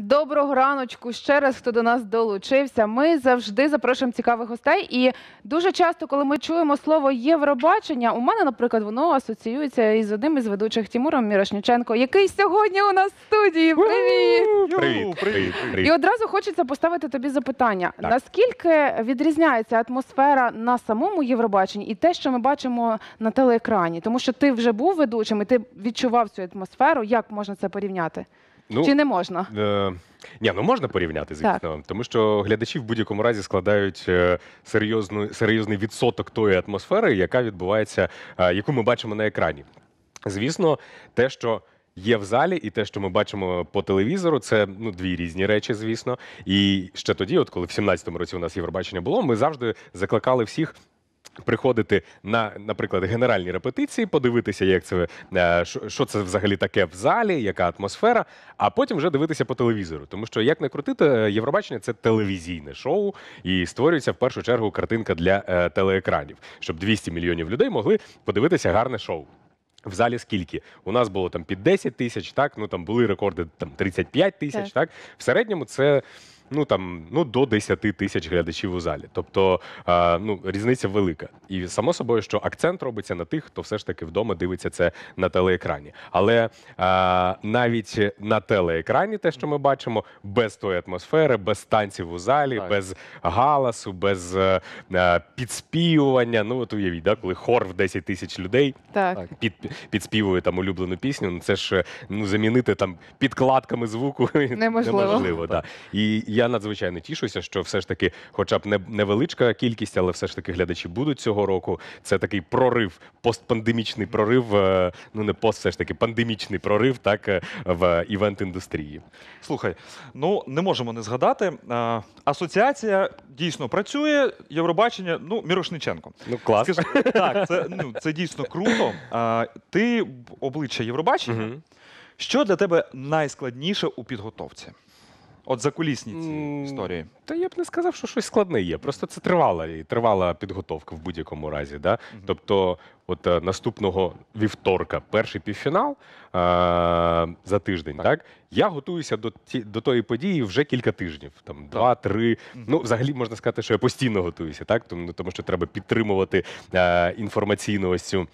Доброго раночку ще раз, хто до нас долучився. Ми завжди запрошуємо цікавих гостей. І дуже часто, коли ми чуємо слово Євробачення, у мене, наприклад, воно асоціюється із одним із ведучих Тімуром Мірошніченко, який сьогодні у нас в студії. Привіт! Привіт! Привіт! І одразу хочеться поставити тобі запитання: наскільки відрізняється атмосфера на самому Євробаченні і те, що ми бачимо на телеекрані? Тому що ти вже був ведучим і ти відчував цю атмосферу. Як можна це порівняти? Ну, Чи не можна? Е, Ні, ну можна порівняти, звісно, так. тому що глядачі в будь-якому разі складають е, серйозну, серйозний відсоток тої атмосфери, яка відбувається, е, яку ми бачимо на екрані. Звісно, те, що є в залі, і те, що ми бачимо по телевізору, це ну дві різні речі, звісно. І ще тоді, от коли в 17-му році у нас Євробачення було, ми завжди закликали всіх Приходити на, наприклад, генеральні репетиції, подивитися, як це е, що це взагалі таке в залі, яка атмосфера, а потім вже дивитися по телевізору. Тому що як не крутити, е, Євробачення це телевізійне шоу, і створюється в першу чергу картинка для е, телеекранів, щоб 200 мільйонів людей могли подивитися гарне шоу. В залі скільки? У нас було там під 10 тисяч, так ну там були рекорди там 35 тисяч. Так. так в середньому це ну там ну до 10 тисяч глядачів у залі. Тобто е, ну різниця велика. І само собою, що акцент робиться на тих, хто все ж таки вдома дивиться це на телеекрані. Але е, навіть на телеекрані, те, що ми бачимо, без тої атмосфери, без танців у залі, так. без галасу, без е, підспівування. Ну от уявіть, да, коли хор в 10 тисяч людей так. під підспівує там улюблену пісню. Ну це ж ну замінити там підкладками звуку неможливо. неможливо да. І я надзвичайно тішуся, що все ж таки, хоча б невеличка кількість, але все ж таки глядачі будуть цього року. Це такий прорив, постпандемічний прорив. Е, ну не пост, все ж таки пандемічний прорив, так е, в івент індустрії. Слухай, ну не можемо не згадати. Е, асоціація дійсно працює. Євробачення, ну Мірошниченко. Ну клас. Скажи, так, це ну це дійсно круто. Ти обличчя Євробачення. Угу. Що для тебе найскладніше у підготовці? От за кулісні ці історії. Та я б не сказав, що щось складне є. Просто це тривала і тривала підготовка в будь-якому разі. Да? Тобто, от е, наступного вівторка, перший півфінал е, за тиждень, так. я готуюся до ті, до тої події вже кілька тижнів, там два-три. Ну, взагалі можна сказати, що я постійно готуюся, так тому, тому що треба підтримувати е, інформаційну ось цю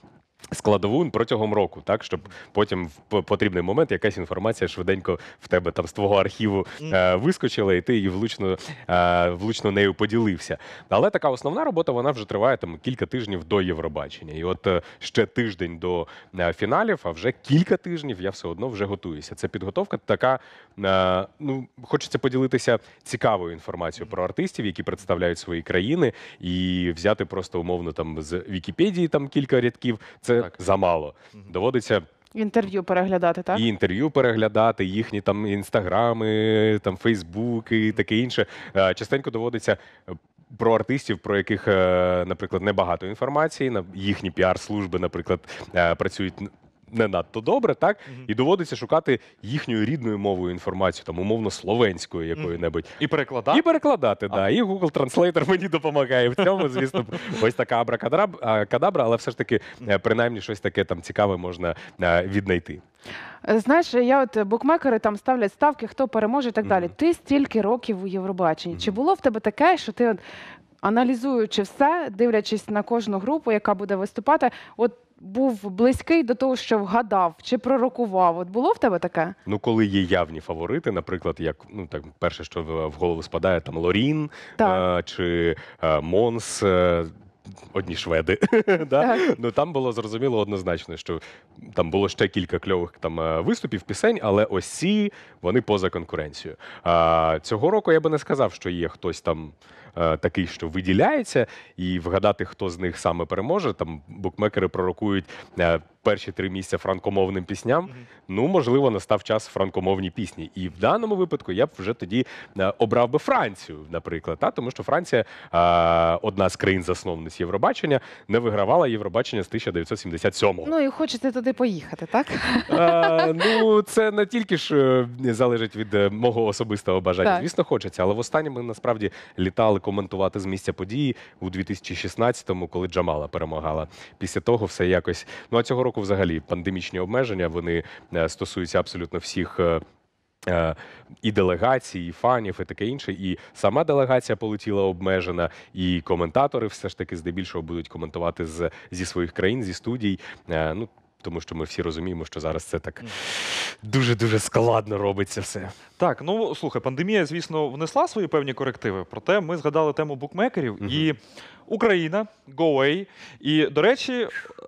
складову протягом року, так щоб потім в потрібний момент якась інформація швиденько в тебе там з твого архіву е, вискочила, і ти її влучно е, влучно нею поділився. Але така основна робота вона вже триває там кілька тижнів до Євробачення. І от е, ще тиждень до е, фіналів, а вже кілька тижнів я все одно вже готуюся. Це підготовка така. Е, ну хочеться поділитися цікавою інформацією про артистів, які представляють свої країни, і взяти просто умовно там з Вікіпедії там кілька рядків. Це це так. замало. Доводиться. Інтерв'ю переглядати, так? І інтерв'ю переглядати, їхні там інстаграми, там фейсбуки, таке інше. Е, частенько доводиться про артистів, про яких, е, наприклад, небагато інформації. їхні піар-служби, наприклад, е, працюють не надто добре, так і доводиться шукати їхньою рідною мовою інформацію, там умовно словенською якою-небудь. І перекладати. І перекладати, так. Да. І Google Translator мені допомагає в цьому. Звісно, ось така абракадабра, але все ж таки, е, принаймні, щось таке там цікаве можна е, віднайти. Е, знаєш, я от букмекери там ставлять ставки, хто переможе і так далі. Mm -hmm. Ти стільки років у Євробаченні. Mm -hmm. Чи було в тебе таке, що ти от, аналізуючи все, дивлячись на кожну групу, яка буде виступати, от був близький до того, що вгадав чи пророкував? От було в тебе таке? Ну, коли є явні фаворити, наприклад, як ну так перше, що в голову спадає, там Лорін е, чи е, Монс. Е, Одні шведи, да? ну там було зрозуміло однозначно, що там було ще кілька кльових там е, виступів, пісень, але ось ці вони поза конкуренцією. А, Цього року я би не сказав, що є хтось там Е, такий, що виділяється, і вгадати, хто з них саме переможе. Там букмекери пророкують е, перші три місця франкомовним пісням. Ну, можливо, настав час франкомовні пісні. І в даному випадку я б вже тоді е, обрав би Францію, наприклад, та тому що Франція одна з країн засновниць Євробачення, не вигравала Євробачення з 1977-го. Ну і хочете туди поїхати, так? А, ну це не тільки ж залежить від мого особистого бажання. Так. Звісно, хочеться, але в останньому насправді літали коментувати з місця події у 2016-му, коли Джамала перемагала. Після того все якось. Ну а цього року, взагалі, пандемічні обмеження вони е, стосуються абсолютно всіх. Е, е, і делегації, і фанів, і таке інше, і сама делегація полетіла обмежена, і коментатори все ж таки здебільшого будуть коментувати з зі своїх країн, зі студій. Ну тому що ми всі розуміємо, що зараз це так дуже-дуже складно робиться все. Так, ну слухай, пандемія, звісно, внесла свої певні корективи. Проте ми згадали тему букмекерів, і Україна, go І до речі, е,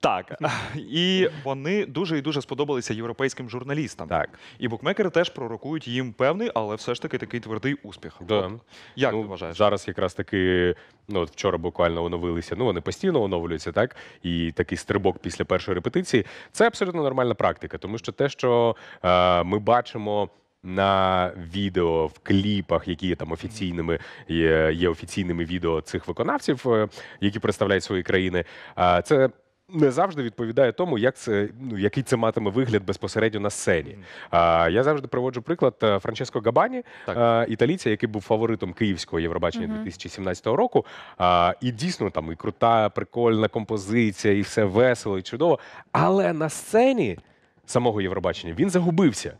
так і вони дуже і дуже сподобалися європейським журналістам. Так і букмекери теж пророкують їм певний, але все ж таки такий твердий успіх. Да. От. Як ну, ти вважаєш? зараз? Якраз таки, ну от вчора буквально оновилися. Ну вони постійно оновлюються, так і такий стрибок після першої репетиції. Це абсолютно нормальна практика, тому що те, що е, ми бачимо на відео в кліпах, які є там офіційними є, є офіційними відео цих виконавців, е, які представляють свої країни. це не завжди відповідає тому, як це ну який це матиме вигляд безпосередньо на сцені. А, Я завжди приводжу приклад е, Франческо Габані, а, е, італійця, який був фаворитом київського Євробачення угу. 2017 року. А, І дійсно там і крута, прикольна композиція, і все весело і чудово. Але на сцені самого Євробачення він загубився.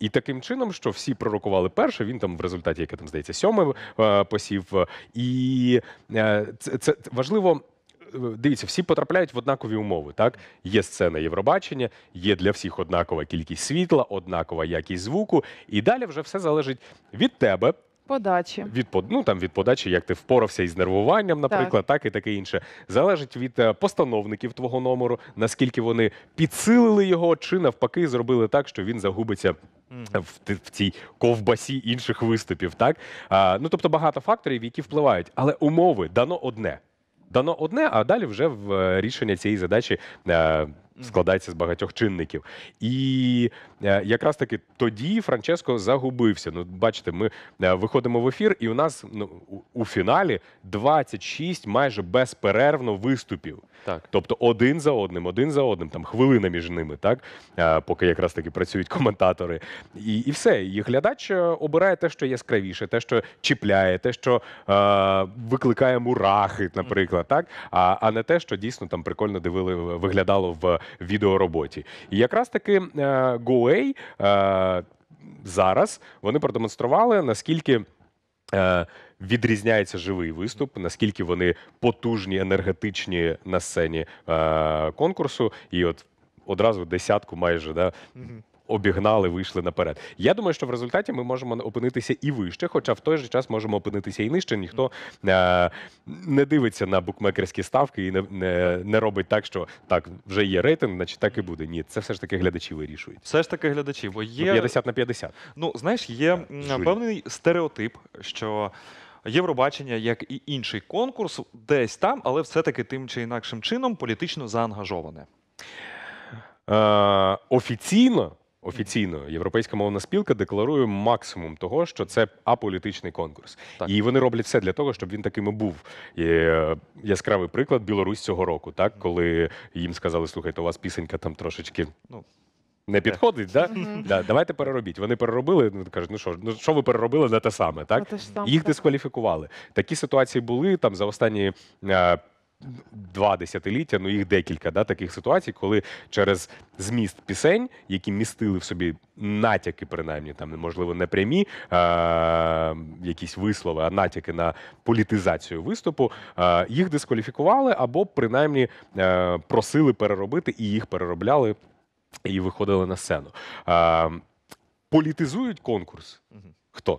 І таким чином, що всі пророкували перше, він там в результаті, яке там здається, сьоме е, посів. І е, це, це важливо. Е, дивіться, всі потрапляють в однакові умови. Так є сцена Євробачення, є для всіх однакова кількість світла, однакова якість звуку, і далі вже все залежить від тебе, подачі. Від ну, там від подачі, як ти впорався із нервуванням, наприклад, так, так і таке інше. Залежить від е, постановників твого номеру, наскільки вони підсилили його, чи навпаки зробили так, що він загубиться. В, в цій ковбасі інших виступів, так а, ну тобто багато факторів, які впливають, але умови дано одне. Дано одне, а далі вже в е, рішення цієї задачі е, складається з багатьох чинників. І е, якраз таки тоді Франческо загубився. Ну, бачите, ми е, виходимо в ефір, і у нас ну, у фіналі 26 майже безперервно виступів. Так. Тобто один за одним, один за одним, там хвилина між ними, так? Е, поки якраз таки працюють коментатори. І і все. І глядач обирає те, що яскравіше, те, що чіпляє, те, що е, викликає мурахи, наприклад, так? А а не те, що дійсно там прикольно дивили, виглядало в відеороботі. І якраз таки GoA е, е, зараз вони продемонстрували, наскільки. Е, відрізняється живий виступ, наскільки вони потужні, енергетичні на сцені конкурсу, і от одразу десятку, майже да обігнали, вийшли наперед. Я думаю, що в результаті ми можемо опинитися і вище, хоча в той же час можемо опинитися і нижче. Ніхто е не дивиться на букмекерські ставки і не, не не, робить так, що так вже є рейтинг, значить так і буде. Ні, це все ж таки глядачі вирішують. Все ж таки глядачі, бо є 50 ну, на 50. Ну знаєш, є Журі. певний стереотип, що. Євробачення, як і інший конкурс, десь там, але все-таки тим чи інакшим чином політично заангажоване. Е, Офіційно офіційно європейська мовна спілка декларує максимум того, що це аполітичний конкурс, так. і вони роблять все для того, щоб він таким і був. Є е, Яскравий приклад Білорусь цього року, так коли їм сказали, слухайте, у вас пісенька там трошечки. Ну, не підходить, да? да? Давайте переробіть. Вони переробили, ну кажуть, ну що ну що ви переробили не те саме, так? Ну, Їх дискваліфікували. Такі ситуації були там за останні е, два десятиліття, ну їх декілька да, таких ситуацій, коли через зміст пісень, які містили в собі натяки, принаймні там можливо не прямі е- якісь вислови, а натяки на політизацію виступу, е їх дискваліфікували або принаймні е просили переробити і їх переробляли і виходили на сцену. Е політизують конкурс. Хто?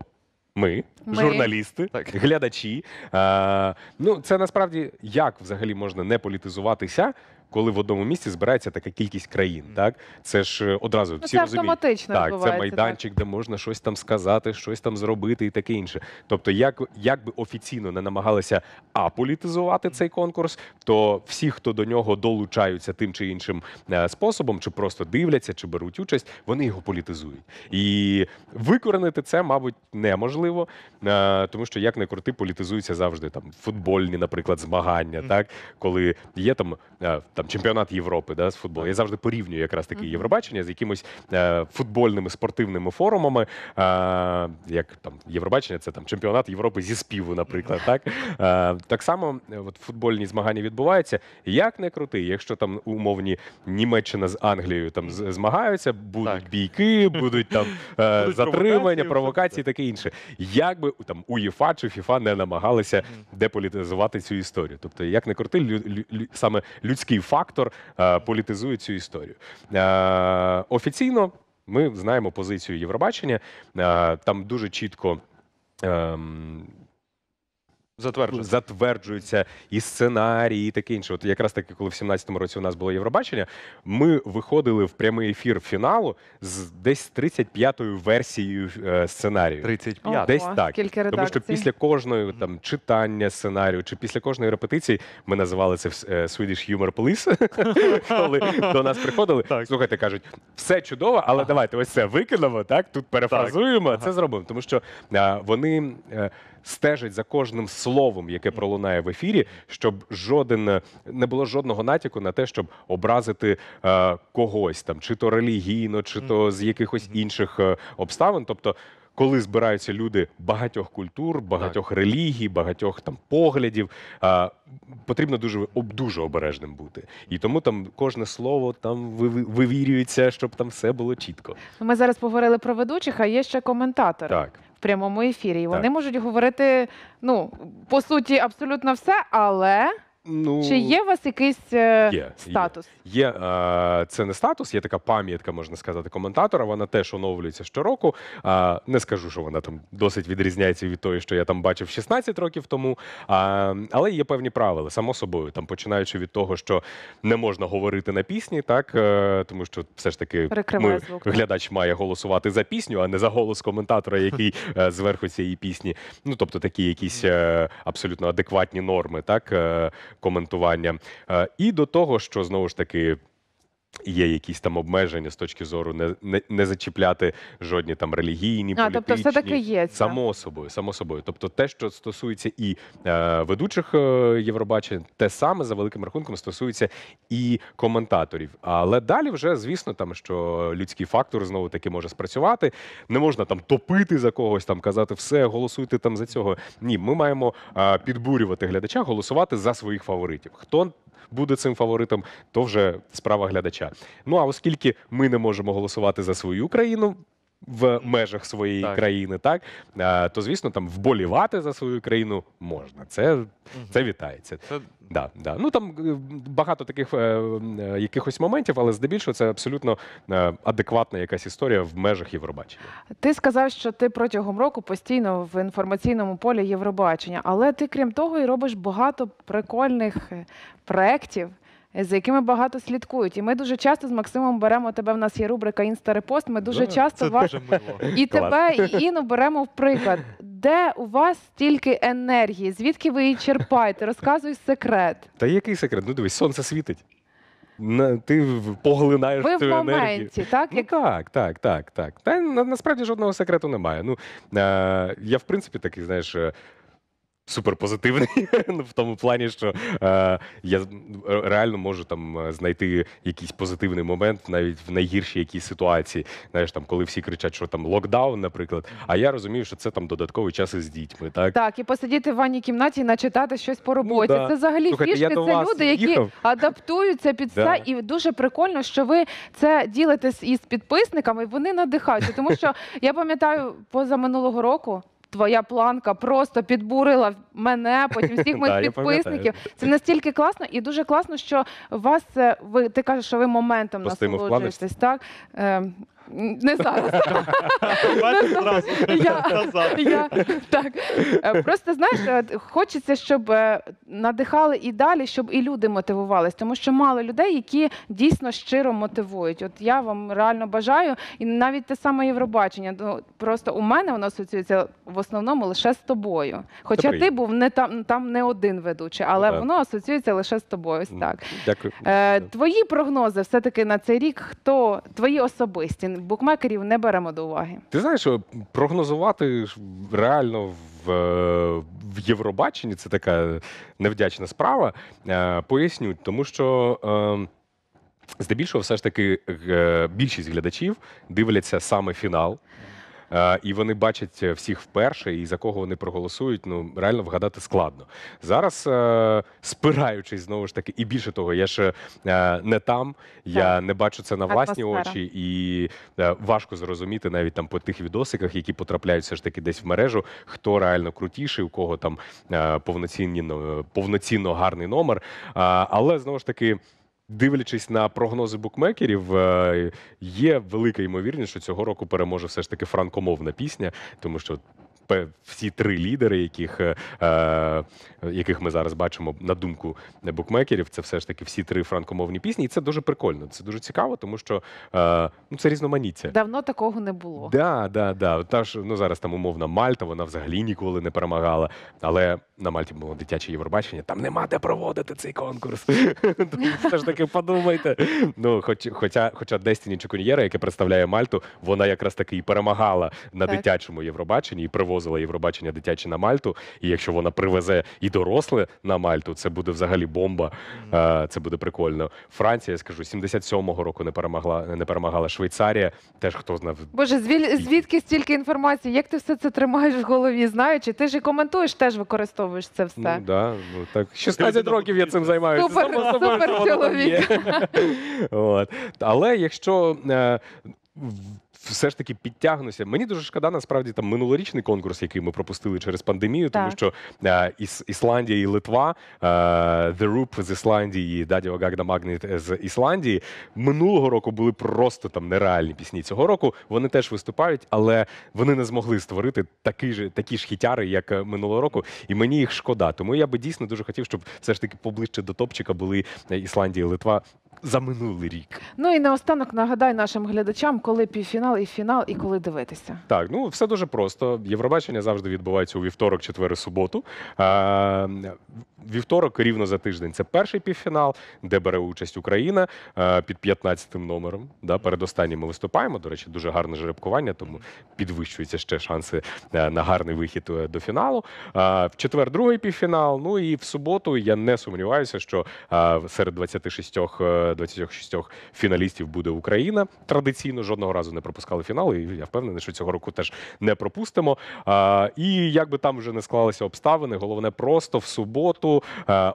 Ми, Ми. журналісти, Так. глядачі. Е, ну, це насправді як взагалі можна не політизуватися, коли в одному місці збирається така кількість країн. Так це ж е, одразу ну, всі це розуміють. автоматично так. Це відбувається, майданчик, де можна щось там сказати, щось там зробити і таке інше. Тобто, як, як би офіційно не намагалися аполітизувати цей конкурс, то всі, хто до нього долучаються тим чи іншим е, способом, чи просто дивляться, чи беруть участь, вони його політизують. І викоренити це, мабуть, неможливо, е, тому що як не крути, політизуються завжди там футбольні, наприклад, змагання, так коли є там там чемпіонат Європи да, з футболу. Я завжди порівнюю якраз таке Євробачення з якимось е, футбольними спортивними форумами. Е, як там Євробачення, це там чемпіонат Європи зі співу, наприклад. Так е, так само е, от, футбольні змагання відбуваються. Як не крути, якщо там умовні Німеччина з Англією там змагаються, будуть так. бійки, будуть там е, будуть затримання, провокації, таке інше. Як би там УЄФА чи ФІФА не намагалися деполітизувати цю історію? Тобто, як не крути, лю, лю, саме людський фактор е, політизує цю історію. Е, офіційно ми знаємо позицію Євробачення. Е, там дуже чітко. Ем, Затверджується. затверджуються і сценарії, і таке інше. От якраз таки, коли в 17-му році у нас було Євробачення, ми виходили в прямий ефір фіналу з десь 35-ю версією е, сценарію. 35? десь так. Скільки редакцій. Тому що після кожної там читання сценарію чи після кожної репетиції ми називали це е, Swedish Humor Police, коли до нас приходили. Слухайте, кажуть, все чудово, але давайте ось це викинемо. Так тут перефразуємо, це зробимо, тому що е, вони стежить за кожним словом, яке пролунає в ефірі, щоб жоден е, не було жодного натяку на те, щоб образити е, когось там, чи то релігійно, чи то з якихось інших е, обставин. Тобто, коли збираються люди багатьох культур, багатьох релігій, багатьох там поглядів, е, потрібно дуже об- дуже обережним бути. І тому там кожне слово там ви- вивірюється, щоб там все було чітко. Ну, ми зараз поговорили про ведучих, а є ще коментатори. Так прямому ефірі. І вони так. можуть говорити, ну, по суті, абсолютно все, але. Ну чи є у вас якийсь е, є, статус? Є, є е, це не статус, є така пам'ятка, можна сказати, коментатора. Вона теж оновлюється щороку. Е, не скажу, що вона там досить відрізняється від того, що я там бачив 16 років тому. Е, але є певні правила, само собою, там починаючи від того, що не можна говорити на пісні, так е, тому що все ж таки ми, глядач має голосувати за пісню, а не за голос коментатора, який е, зверху цієї пісні. Ну тобто такі якісь е, абсолютно адекватні норми, так. Е, коментування. Е, і до того, що знову ж таки Є якісь там обмеження з точки зору не не, не зачіпляти жодні там релігійні, а, тобто політичні. тобто все таки є це. само собою, само собою. Тобто, те, що стосується і е, ведучих е, Євробачень, те саме за великим рахунком стосується і коментаторів. Але далі, вже звісно, там що людський фактор знову таки може спрацювати. Не можна там топити за когось, там казати все, голосуйте там за цього. Ні, ми маємо е, підбурювати глядача, голосувати за своїх фаворитів. Хто буде цим фаворитом, то вже справа глядача. Ну а оскільки ми не можемо голосувати за свою країну в межах своєї так. країни, так то звісно, там вболівати за свою країну можна. Це це вітається. Це... Да, да. Ну там е, багато таких е, е, якихось моментів, але здебільшого це абсолютно е, адекватна якась історія в межах Євробачення. Ти сказав, що ти протягом року постійно в інформаційному полі Євробачення, але ти крім того і робиш багато прикольних проєктів за якими багато слідкують. І ми дуже часто з Максимом беремо тебе. В нас є рубрика інстарепост. Ми дуже часто вас і тебе, і Іну беремо в приклад, де у вас стільки енергії, звідки ви її черпаєте? Розказуй секрет. Та який секрет? Ну дивись, сонце світить. ти поглинаєш Ви цю енергію. Ви в моменті, так? Ну, Так, так, так, так. Та насправді жодного секрету немає. Ну, е, Я, в принципі, такий, знаєш, е, суперпозитивний в тому плані, що е, я е, реально можу там е, знайти якийсь позитивний момент навіть в найгіршій якійсь ситуації. Знаєш, там коли всі кричать, що там локдаун, наприклад. А я розумію, що це там додатковий час із дітьми. Так так, і посидіти в ванній кімнаті і начитати щось по ну роботі. Ну, да. Це взагалі Слухайте, фішки. Це люди, їхав. які адаптуються під це, да. і дуже прикольно, що ви це ділитесь із підписниками. Вони надихаються, тому що я пам'ятаю поза минулого року. Твоя планка просто підбурила мене, потім всіх моїх підписників. Це настільки класно і дуже класно, що вас е, ви ти кажеш, що ви моментом насолоджуєтесь. Так ем, не зараз. так. Е, просто знаєш, е, хочеться, щоб е, надихали і далі, щоб і люди мотивувались, тому що мало людей, які дійсно щиро мотивують. От я вам реально бажаю, і навіть те саме Євробачення. Ну, просто у мене воно асоціюється в основному лише з тобою. Хоча ти був не там, там не один ведучий, але ну, воно асоціюється лише з тобою. Дякую. Твої прогнози все-таки на цей рік, хто твої особисті? букмекерів не беремо до уваги. Ти знаєш, е, прогнозувати реально в, е, в Євробаченні це така невдячна справа. Е, Поясню, тому що. Здебільшого, все ж таки, більшість глядачів дивляться саме фінал, Е, і вони бачать всіх вперше, і за кого вони проголосують. Ну реально вгадати складно зараз, е, спираючись знову ж таки, і більше того, я ж е, не там, я не бачу це на власні очі, і важко зрозуміти навіть там по тих відосиках, які потрапляють все ж таки десь в мережу, хто реально крутіший, у кого там повноцінні ну, повноцінно гарний номер. Але знову ж таки дивлячись на прогнози букмекерів, е, є велика ймовірність, що цього року переможе все ж таки франкомовна пісня, тому що всі три лідери, яких е, е, яких ми зараз бачимо на думку букмекерів, це все ж таки всі три франкомовні пісні. І це дуже прикольно. Це дуже цікаво, тому що е, ну це різноманіття. Давно такого не було. Да, да, да. Та ж ну зараз там умовна Мальта, вона взагалі ніколи не перемагала. Але на Мальті було дитяче Євробачення. Там нема де проводити цей конкурс. Все ж таки подумайте. Ну, хоч хоча, хоча Дестіні Чекуньєра, яке представляє Мальту, вона якраз таки і перемагала на дитячому Євробаченні і проводила привозила Євробачення дитяче на Мальту. І якщо вона привезе і доросле на Мальту, це буде взагалі бомба. Е, це буде прикольно. Франція, я скажу, 77-го року не перемогла, не перемагала Швейцарія. Теж хто знав. Боже, звідки стільки інформації? Як ти все це тримаєш в голові? Знаючи, ти ж і коментуєш, теж використовуєш це все. Ну, да, ну, так. 16 років я цим займаюся. Супер, супер чоловік. От. Але якщо. Е, все ж таки підтягнуся. Мені дуже шкода, насправді там минулорічний конкурс, який ми пропустили через пандемію, тому що е, Іс Ісландія і Литва, е, The Roop з Ісландії, і Дадіо Гагда Магніт з Ісландії минулого року були просто там нереальні пісні. Цього року вони теж виступають, але вони не змогли створити такі ж такі ж хітяри, як е, минулого року, і мені їх шкода. Тому я би дійсно дуже хотів, щоб все ж таки поближче до топчика були е, Ісландія і Литва за минулий рік. Ну і наостанок нагадай нашим глядачам, коли півфінал і фінал, і коли дивитися. Так, ну все дуже просто. Євробачення завжди відбувається у вівторок, четвери суботу. А, Вівторок рівно за тиждень. Це перший півфінал, де бере участь Україна а, під 15-м номером. Да, Передостаннім ми виступаємо. До речі, дуже гарне жеребкування, тому підвищуються ще шанси е, на гарний вихід е, до фіналу. А, В четвер, другий півфінал. Ну і в суботу я не сумніваюся, що а, серед 26 26 фіналістів буде Україна. Традиційно жодного разу не пропускали фінали. і Я впевнений, що цього року теж не пропустимо. І як би там вже не склалися обставини, головне просто в суботу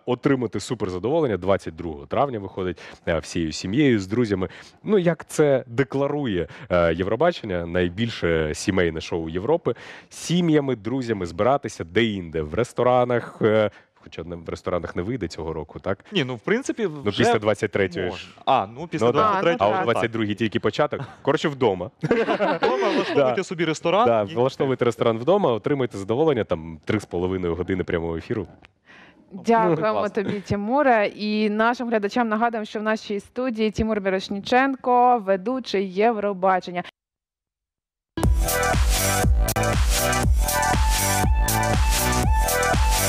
отримати суперзадоволення 22 травня. Виходить всією сім'єю з друзями. Ну як це декларує Євробачення, найбільше сімейне шоу Європи сім'ями, друзями збиратися де-інде в ресторанах. Е, хоча не в ресторанах не вийде цього року, так? Ні, ну в принципі, ну, вже Ну після 23-ї. ж. А, ну після Ну, да. А у 22-й тільки початок. Коротше, вдома. Вдома влаштовуйте собі ресторан. Да, влаштовуйте ресторан вдома, отримуйте задоволення там 3,5 години прямого ефіру. Ну, Дякуємо тобі, Тімуре. І нашим глядачам нагадуємо, що в нашій студії Тімур Мірошніченко, ведучий Євробачення.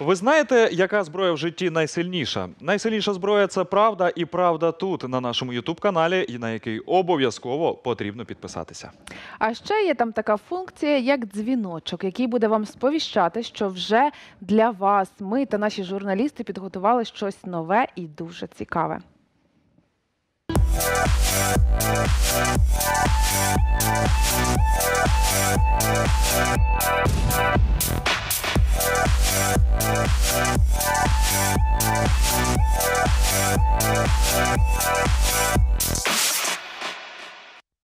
Ви знаєте, яка зброя в житті найсильніша? Найсильніша зброя це правда і правда тут на нашому ютуб-каналі, на який обов'язково потрібно підписатися. А ще є там така функція, як дзвіночок, який буде вам сповіщати, що вже для вас ми та наші журналісти підготували щось нове і дуже цікаве. We'll